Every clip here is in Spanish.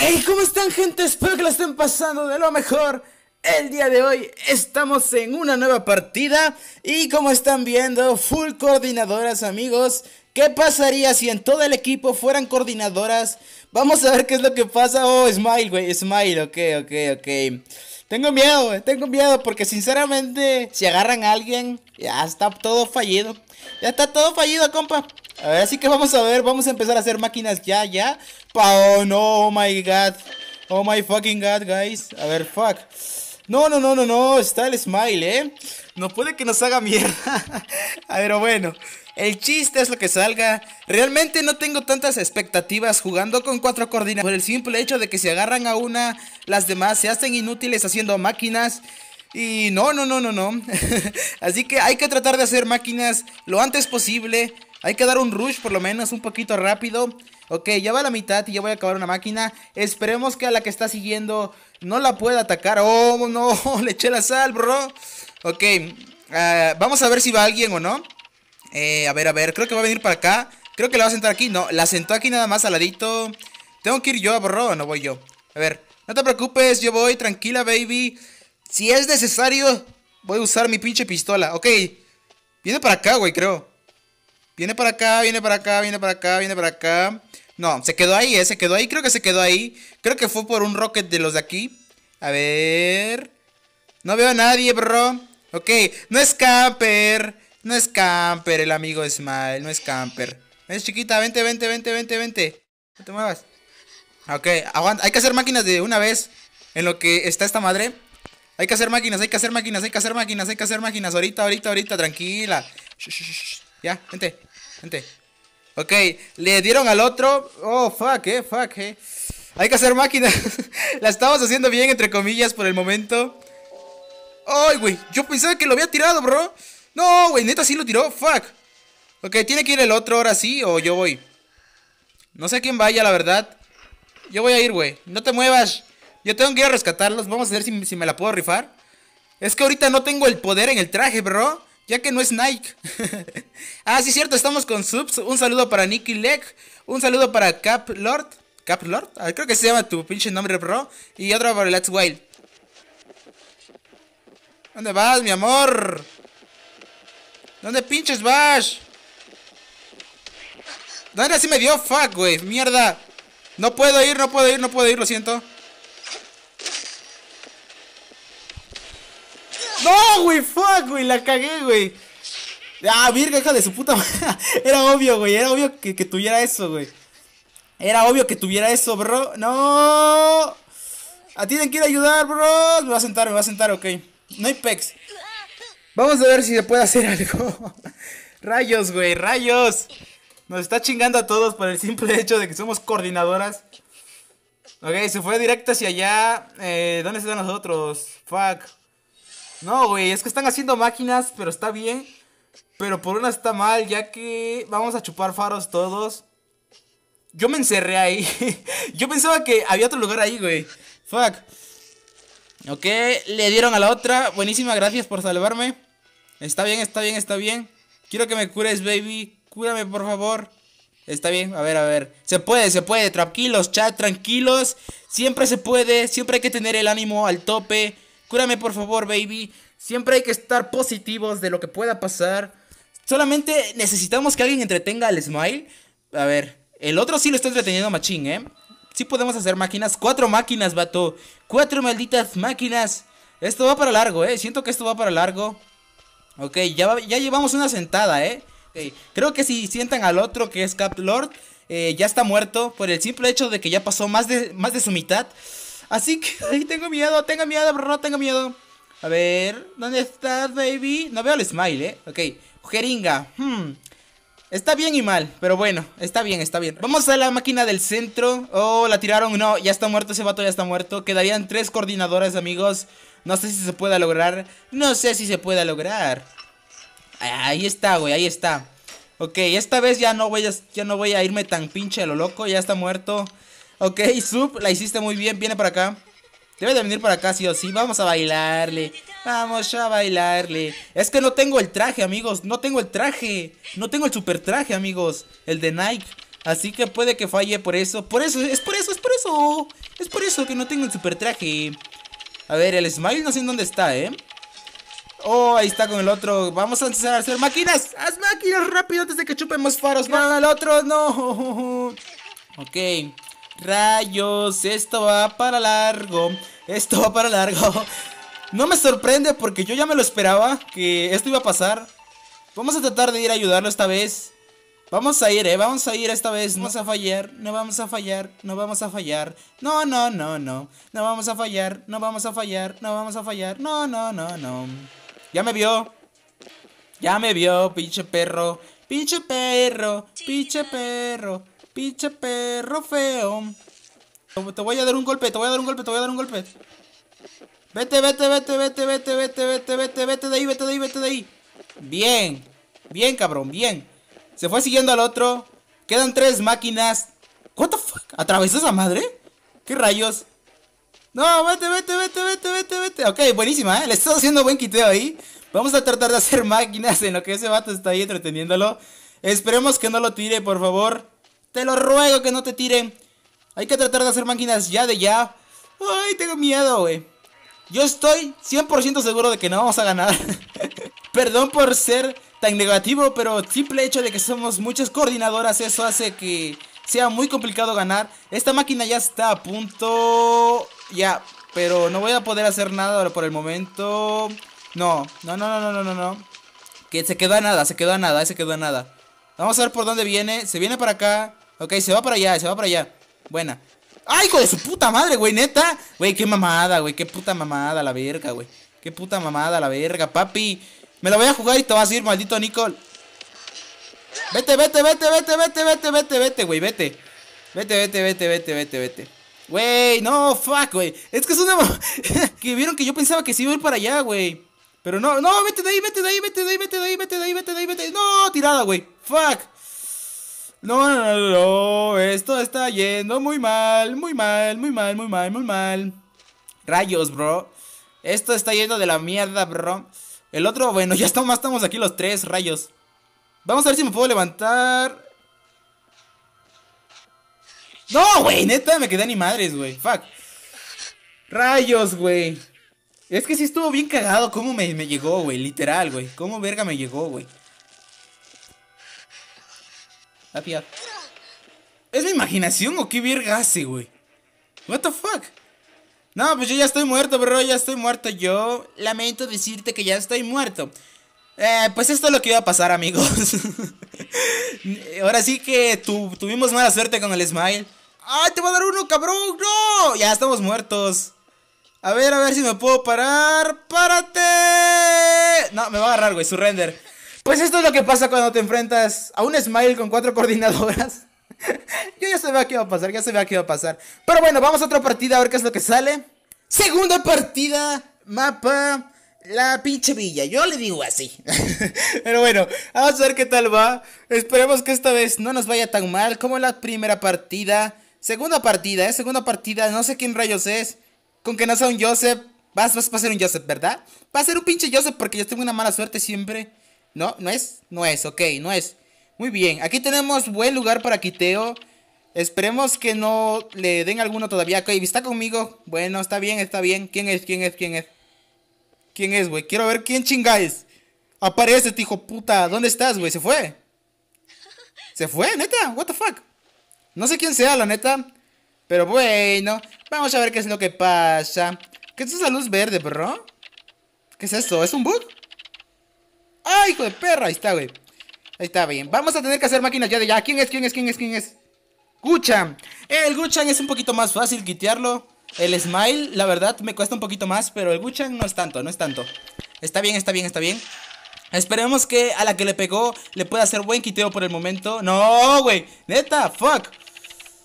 ¡Hey! ¿Cómo están gente? Espero que lo estén pasando de lo mejor. El día de hoy estamos en una nueva partida y como están viendo, full coordinadoras amigos. ¿Qué pasaría si en todo el equipo fueran coordinadoras? Vamos a ver qué es lo que pasa. Oh, Smile, güey, Smile, ok, ok, ok. Tengo miedo, tengo miedo porque sinceramente si agarran a alguien, ya está todo fallido. Ya está todo fallido, compa. A ver, Así que vamos a ver, vamos a empezar a hacer máquinas ya, ya. Oh no, oh my god. Oh my fucking god, guys. A ver, fuck. No, no, no, no, no. Está el smile, eh. No puede que nos haga mierda. Pero bueno. El chiste es lo que salga. Realmente no tengo tantas expectativas jugando con cuatro coordinadas. Por el simple hecho de que se agarran a una, las demás se hacen inútiles haciendo máquinas. Y no, no, no, no, no. Así que hay que tratar de hacer máquinas lo antes posible. Hay que dar un rush por lo menos, un poquito rápido. Ok, ya va a la mitad y ya voy a acabar una máquina. Esperemos que a la que está siguiendo no la pueda atacar. Oh, no, le eché la sal, bro. Ok, ah, vamos a ver si va alguien o no. Eh, a ver, a ver, creo que va a venir para acá. Creo que la va a sentar aquí. No, la sentó aquí nada más al ladito. Tengo que ir yo, bro, o no voy yo. A ver, no te preocupes, yo voy, tranquila, baby. Si es necesario, voy a usar mi pinche pistola. Ok, viene para acá, güey, creo. Viene para acá, viene para acá, viene para acá, viene para acá. No, se quedó ahí, ¿eh? Se quedó ahí, creo que se quedó ahí. Creo que fue por un rocket de los de aquí. A ver. No veo a nadie, bro. Ok, no es camper. No es camper, el amigo Smile. No es camper. Es chiquita, vente, vente, vente, vente, vente. No te muevas. Ok, aguanta. Hay que hacer máquinas de una vez. En lo que está esta madre. Hay que hacer máquinas, hay que hacer máquinas, hay que hacer máquinas, hay que hacer máquinas. Ahorita, ahorita, ahorita, tranquila. Ya, vente. Gente, Ok, le dieron al otro. Oh, fuck, eh, fuck, eh. Hay que hacer máquinas. la estamos haciendo bien, entre comillas, por el momento. Ay, güey. Yo pensaba que lo había tirado, bro. No, güey, neta sí lo tiró. Fuck. Ok, tiene que ir el otro ahora sí o yo voy. No sé quién vaya, la verdad. Yo voy a ir, güey. No te muevas. Yo tengo que ir a rescatarlos. Vamos a ver si, si me la puedo rifar. Es que ahorita no tengo el poder en el traje, bro ya que no es Nike. ah, sí, cierto, estamos con subs. Un saludo para Nicky Leg. Un saludo para Cap Lord. Cap Lord, ah, creo que se llama tu pinche nombre, bro. Y otro para Let's Wild. ¿Dónde vas, mi amor? ¿Dónde pinches vas? ¿Dónde así me dio? Fuck, güey. Mierda. No puedo ir, no puedo ir, no puedo ir, lo siento. No, güey, fuck, güey, la cagué, güey. Ah, virga, hija de su puta Era obvio, güey, era obvio que, tuviera eso, güey. Era obvio que tuviera eso, bro. No. A ti te quiero ayudar, bro. Me va a sentar, me va a sentar, ok. No hay pex. Vamos a ver si se puede hacer algo. rayos, güey, rayos. Nos está chingando a todos por el simple hecho de que somos coordinadoras. Ok, se fue directo hacia allá. Eh, ¿Dónde están nosotros? Fuck. No, güey, es que están haciendo máquinas, pero está bien. Pero por una está mal, ya que vamos a chupar faros todos. Yo me encerré ahí. Yo pensaba que había otro lugar ahí, güey. Fuck. Ok, le dieron a la otra. Buenísima, gracias por salvarme. Está bien, está bien, está bien. Quiero que me cures, baby. Cúrame, por favor. Está bien, a ver, a ver. Se puede, se puede. Tranquilos, chat, tranquilos. Siempre se puede. Siempre hay que tener el ánimo al tope. Cúrame por favor, baby. Siempre hay que estar positivos de lo que pueda pasar. Solamente necesitamos que alguien entretenga al Smile. A ver, el otro sí lo está entreteniendo machín, ¿eh? Sí podemos hacer máquinas. Cuatro máquinas, vato. Cuatro malditas máquinas. Esto va para largo, ¿eh? Siento que esto va para largo. Ok, ya, ya llevamos una sentada, ¿eh? Creo que si sientan al otro que es Cap Lord, eh, ya está muerto por el simple hecho de que ya pasó más de, más de su mitad. Así que ay, tengo miedo, tengo miedo, bro, tengo miedo. A ver, ¿dónde estás, baby? No veo el smile, ¿eh? Ok, jeringa. Hmm. Está bien y mal, pero bueno, está bien, está bien. Vamos a la máquina del centro. Oh, la tiraron. No, ya está muerto ese vato, ya está muerto. Quedarían tres coordinadores, amigos. No sé si se pueda lograr. No sé si se pueda lograr. Ahí está, güey, ahí está. Ok, esta vez ya no voy ya no voy a irme tan pinche a lo loco. Ya está muerto. Ok, Sup, la hiciste muy bien, viene para acá. Debe de venir para acá, sí o sí. Vamos a bailarle. Vamos a bailarle. Es que no tengo el traje, amigos. No tengo el traje. No tengo el super traje, amigos. El de Nike. Así que puede que falle por eso. Por eso, es por eso, es por eso. Es por eso que no tengo el super traje. A ver, el Smile no sé en dónde está, ¿eh? Oh, ahí está con el otro. Vamos a empezar a hacer máquinas. Haz máquinas rápido antes de que chupemos faros. No, al otro, no. Ok. Rayos, esto va para largo. Esto va para largo. No me sorprende porque yo ya me lo esperaba que esto iba a pasar. Vamos a tratar de ir a ayudarlo esta vez. Vamos a ir, eh, vamos a ir esta vez. No vamos a fallar, no vamos a fallar, no vamos a fallar. No, no, no, no. No vamos a fallar, no vamos a fallar, no vamos a fallar. No, no, no, no. Ya me vio. Ya me vio, pinche perro. Pinche perro, pinche perro. Pinche perro feo. Te voy a dar un golpe, te voy a dar un golpe, te voy a dar un golpe. Vete, vete, vete, vete, vete, vete, vete, vete, vete de ahí, vete de ahí, vete de ahí. Bien. Bien, cabrón, bien. Se fue siguiendo al otro. Quedan tres máquinas. What the fuck? ¿Atravesó esa madre? ¿Qué rayos? No, vete, vete, vete, vete, vete, vete. Ok, buenísima, ¿eh? Le estás haciendo buen quiteo ahí. Vamos a tratar de hacer máquinas en lo que ese vato está ahí entreteniéndolo. Esperemos que no lo tire, por favor. Te lo ruego que no te tiren. Hay que tratar de hacer máquinas ya de ya. Ay, tengo miedo, güey. Yo estoy 100% seguro de que no vamos a ganar. Perdón por ser tan negativo, pero simple hecho de que somos muchas coordinadoras, eso hace que sea muy complicado ganar. Esta máquina ya está a punto... Ya, pero no voy a poder hacer nada por el momento. No, no, no, no, no, no, no. Que se quedó a nada, se quedó a nada, se quedó a nada. Vamos a ver por dónde viene. Se viene para acá. Ok, se va para allá, se va para allá. Buena. ¡Ay, hijo de su puta madre, güey! Neta. Güey, qué mamada, güey. Qué puta mamada la verga, güey. Qué puta mamada la verga, papi. Me la voy a jugar y te vas a ir, maldito Nicole. Vete, vete, vete, vete, vete, vete, vete, vete, güey, vete. Vete, vete, vete, vete, vete, vete. Güey, no, fuck, güey. Es que es una. que vieron que yo pensaba que se iba a ir para allá, güey. Pero no, no, vete de ahí, vete de ahí, vete de ahí, vete de ahí, vete de ahí, vete de ahí, vete de ahí. No, tirada, güey. Fuck. No, no, no, esto está yendo muy mal, muy mal, muy mal, muy mal, muy mal. Rayos, bro. Esto está yendo de la mierda, bro. El otro, bueno, ya estamos, estamos aquí los tres, rayos. Vamos a ver si me puedo levantar. No, güey, neta, me quedé ni madres, güey. Fuck. Rayos, güey. Es que si estuvo bien cagado cómo me, me llegó, güey. Literal, güey. Cómo verga me llegó, güey. La ¿Es mi imaginación o qué verga hace, güey? What the fuck? No, pues yo ya estoy muerto, bro, ya estoy muerto. Yo lamento decirte que ya estoy muerto. Eh, pues esto es lo que iba a pasar, amigos. Ahora sí que tuvimos mala suerte con el smile. ¡Ay, te va a dar uno, cabrón! ¡No! Ya estamos muertos. A ver, a ver si me puedo parar. ¡Párate! No, me va a agarrar, güey, Surrender pues esto es lo que pasa cuando te enfrentas a un Smile con cuatro coordinadoras. Yo ya sabía que iba a pasar, ya sabía que iba a pasar. Pero bueno, vamos a otra partida a ver qué es lo que sale. Segunda partida, mapa, la pinche villa. Yo le digo así. Pero bueno, vamos a ver qué tal va. Esperemos que esta vez no nos vaya tan mal como la primera partida. Segunda partida, ¿eh? Segunda partida, no sé quién rayos es. Con que no sea un Joseph. Vas, vas a ser un Joseph, ¿verdad? Va a ser un pinche Joseph porque yo tengo una mala suerte siempre. No, no es, no es, ok, no es. Muy bien, aquí tenemos buen lugar para quiteo. Esperemos que no le den alguno todavía. Ok, está conmigo. Bueno, está bien, está bien. ¿Quién es? ¿Quién es? ¿Quién es? ¿Quién es, güey? Quiero ver quién chingáis Aparece, hijo puta. ¿Dónde estás, güey? Se fue. Se fue, neta. What the fuck. No sé quién sea, la neta. Pero bueno, vamos a ver qué es lo que pasa. ¿Qué es esa luz verde, bro? ¿Qué es eso? ¿Es un bug? ¡Ay, hijo de perra! Ahí está, güey. Ahí está, bien. Vamos a tener que hacer máquinas ya de ya. ¿Quién es? ¿Quién es? ¿Quién es? ¿Quién es? Guchan. El Guchan es un poquito más fácil quitearlo. El Smile, la verdad, me cuesta un poquito más, pero el Guchan no es tanto, no es tanto. Está bien, está bien, está bien. Esperemos que a la que le pegó le pueda hacer buen quiteo por el momento. No, güey. Neta, fuck.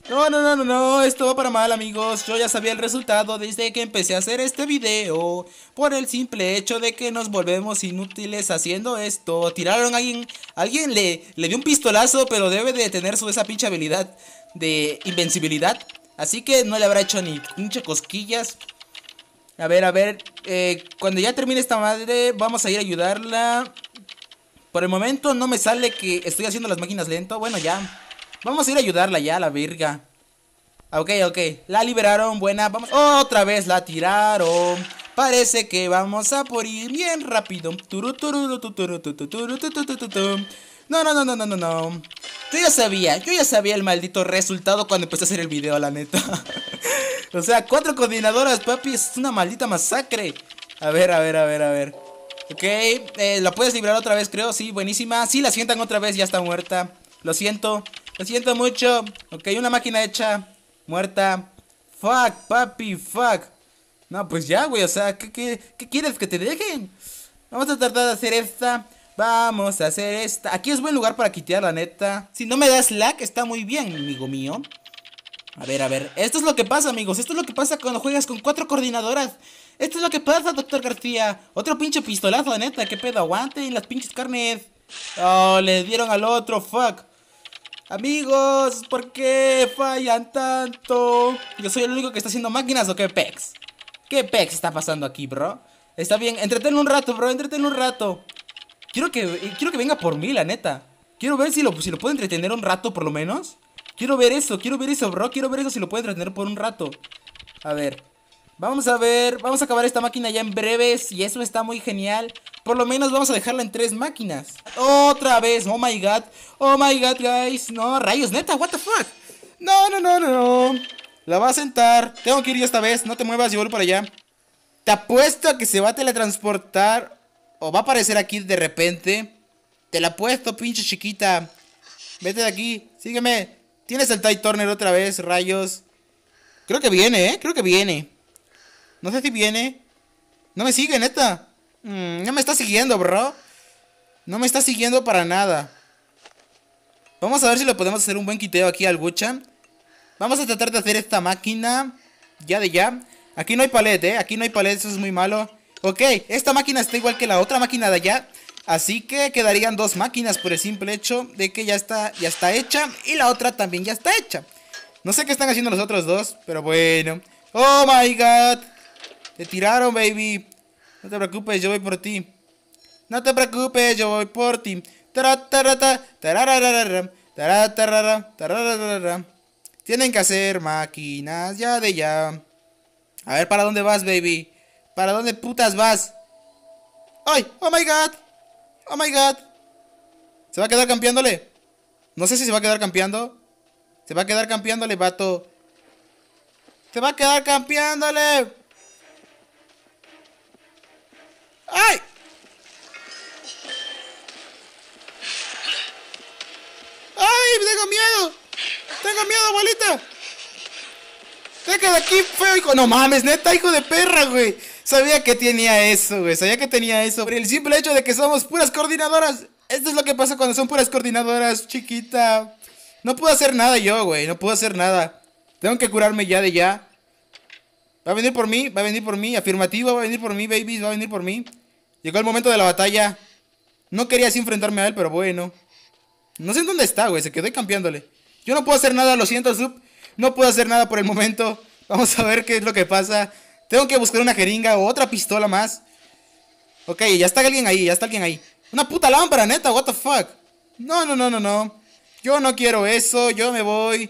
No, no, no, no, no, esto va para mal amigos, yo ya sabía el resultado desde que empecé a hacer este video Por el simple hecho de que nos volvemos inútiles haciendo esto Tiraron a alguien, alguien le, le dio un pistolazo pero debe de tener su esa pinche habilidad de invencibilidad Así que no le habrá hecho ni pinche cosquillas A ver, a ver, eh, cuando ya termine esta madre vamos a ir a ayudarla Por el momento no me sale que estoy haciendo las máquinas lento, bueno ya Vamos a ir a ayudarla ya, la virga. Ok, ok. La liberaron, buena. Vamos. Otra vez la tiraron. Parece que vamos a por ir bien rápido. No, no, no, no, no, no, no. Yo ya sabía, yo ya sabía el maldito resultado cuando empecé a hacer el video, la neta. o sea, cuatro coordinadoras, papi, es una maldita masacre. A ver, a ver, a ver, a ver. Ok, la puedes liberar otra vez, creo. Sí, buenísima. Sí, la sientan otra vez, ya está muerta. Lo siento. Lo siento mucho. Ok, una máquina hecha. Muerta. Fuck, papi, fuck. No, pues ya, güey. O sea, ¿qué, qué, quieres que te dejen? Vamos a tratar de hacer esta. Vamos a hacer esta. Aquí es buen lugar para quitear, la neta. Si no me das lag, está muy bien, amigo mío. A ver, a ver. Esto es lo que pasa, amigos. Esto es lo que pasa cuando juegas con cuatro coordinadoras. Esto es lo que pasa, doctor García. Otro pinche pistolazo, neta. ¿Qué pedo? Aguanten las pinches carnes. Oh, le dieron al otro. Fuck. Amigos, ¿por qué fallan tanto? Yo soy el único que está haciendo máquinas o qué pex. ¿Qué pex está pasando aquí, bro? Está bien, entretenlo un rato, bro, entretenlo un rato. Quiero que, eh, quiero que venga por mí, la neta. Quiero ver si lo, si lo puedo entretener un rato, por lo menos. Quiero ver eso, quiero ver eso, bro. Quiero ver eso si lo puedo entretener por un rato. A ver. Vamos a ver, vamos a acabar esta máquina ya en breves y eso está muy genial. Por lo menos vamos a dejarla en tres máquinas. Otra vez, oh my god, oh my god guys. No, rayos, neta, what the fuck. No, no, no, no, no. La va a sentar. Tengo que ir yo esta vez, no te muevas, y vuelvo para allá. Te apuesto a que se va a teletransportar o va a aparecer aquí de repente. Te la apuesto, pinche chiquita. Vete de aquí, sígueme. Tienes el tight Turner otra vez, rayos. Creo que viene, ¿eh? Creo que viene. No sé si viene. No me sigue, neta. Mm, no me está siguiendo, bro. No me está siguiendo para nada. Vamos a ver si lo podemos hacer un buen quiteo aquí al Guchan. Vamos a tratar de hacer esta máquina. Ya de ya. Aquí no hay palet, eh. Aquí no hay palet, eso es muy malo. Ok, esta máquina está igual que la otra máquina de allá. Así que quedarían dos máquinas por el simple hecho de que ya está, ya está hecha. Y la otra también ya está hecha. No sé qué están haciendo los otros dos, pero bueno. ¡Oh, my God! Te tiraron, baby. No te preocupes, yo voy por ti. No te preocupes, yo voy por ti. Tienen que hacer máquinas ya de ya. A ver, ¿para dónde vas, baby? ¿Para dónde putas vas? ¡Ay! ¡Oh, my God! ¡Oh, my God! ¿Se va a quedar campeándole? No sé si se va a quedar campeando. Se va a quedar campeándole, vato. Se va a quedar campeándole. ¡Ay! ¡Ay! ¡Tengo miedo! ¡Tengo miedo, abuelita! Te de aquí, feo, hijo! No mames, neta, hijo de perra, güey. Sabía que tenía eso, güey. Sabía que tenía eso. Por el simple hecho de que somos puras coordinadoras. Esto es lo que pasa cuando son puras coordinadoras, chiquita. No puedo hacer nada yo, güey. No puedo hacer nada. Tengo que curarme ya de ya. Va a venir por mí, va a venir por mí. Afirmativo, va a venir por mí, babies, va a venir por mí. Llegó el momento de la batalla. No quería así enfrentarme a él, pero bueno. No sé en dónde está, güey. Se quedó campeándole Yo no puedo hacer nada, lo siento, sub. No puedo hacer nada por el momento. Vamos a ver qué es lo que pasa. Tengo que buscar una jeringa o otra pistola más. Ok, ya está alguien ahí, ya está alguien ahí. Una puta lámpara, neta, what the fuck. No, no, no, no, no. Yo no quiero eso, yo me voy.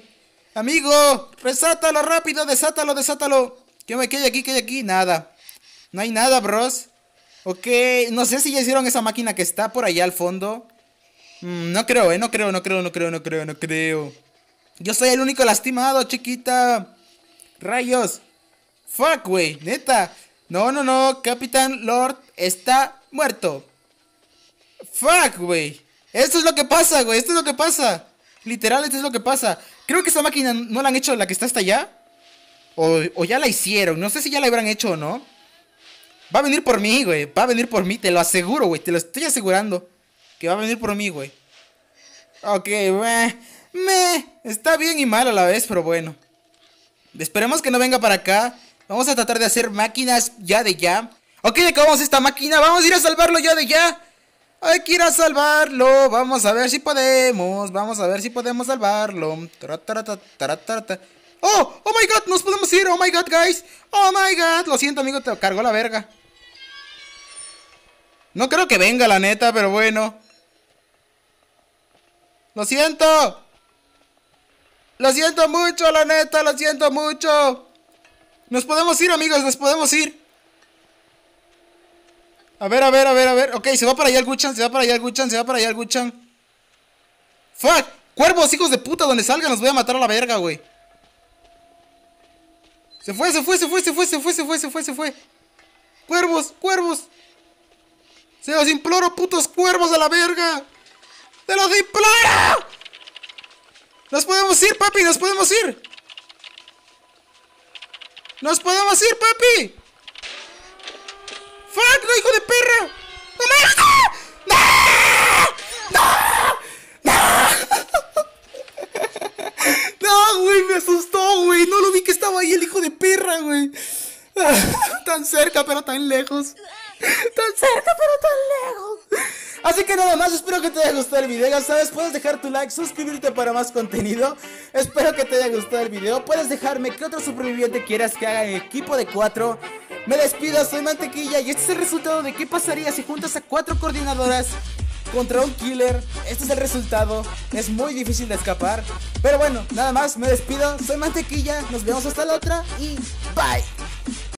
Amigo, resátalo rápido, desátalo, desátalo. ¿Qué me quede aquí? ¿Qué hay aquí? Nada. No hay nada, bros. Ok, no sé si ya hicieron esa máquina que está por allá al fondo. Mm, no creo, eh, no creo, no creo, no creo, no creo, no creo. Yo soy el único lastimado, chiquita. Rayos. Fuck, wey, neta. No, no, no, Capitán Lord está muerto. Fuck, wey Esto es lo que pasa, güey, esto es lo que pasa. Literal, esto es lo que pasa. Creo que esa máquina no la han hecho la que está hasta allá. O, ya la hicieron. No sé si ya la habrán hecho o no. Va a venir por mí, güey. Va a venir por mí, te lo aseguro, güey. Te lo estoy asegurando. Que va a venir por mí, güey. Ok, me Está bien y mal a la vez, pero bueno. Esperemos que no venga para acá. Vamos a tratar de hacer máquinas ya de ya. Ok, acabamos esta máquina. Vamos a ir a salvarlo ya de ya. Hay que ir a salvarlo. Vamos a ver si podemos. Vamos a ver si podemos salvarlo. ¡Oh! ¡Oh my god! ¡Nos podemos ir! ¡Oh my god, guys! ¡Oh my god! Lo siento, amigo, te cargó la verga. No creo que venga, la neta, pero bueno. ¡Lo siento! ¡Lo siento mucho, la neta! ¡Lo siento mucho! Nos podemos ir, amigos, nos podemos ir. A ver, a ver, a ver, a ver. Ok, se va para allá el Guchan, se va para allá el Guchan, se va para allá el Guchan. ¡Fuck! ¡Cuervos, hijos de puta! Donde salgan, los voy a matar a la verga, güey. Se fue, se fue, se fue, se fue, se fue, se fue, se fue, se fue. Cuervos, cuervos. Se los imploro, putos cuervos a la verga. ¡Se los imploro! ¡Nos podemos ir, papi! ¡Nos podemos ir! ¡Nos podemos ir, papi! ¡Fuck, no, hijo de perra! ¡No me ¡No! ¡No! ¡No! me asustó, güey. No lo vi que estaba ahí el hijo de perra, güey. tan cerca, pero tan lejos. Tan cerca, pero tan lejos. Así que nada más, espero que te haya gustado el video. Ya sabes, puedes dejar tu like, suscribirte para más contenido. Espero que te haya gustado el video. Puedes dejarme que otro superviviente quieras que haga en equipo de cuatro Me despido, soy Mantequilla y este es el resultado de qué pasaría si juntas a cuatro coordinadoras contra un killer. Este es el resultado. Es muy difícil de escapar. Pero bueno, nada más, me despido. Soy Mantequilla. Nos vemos hasta la otra y bye.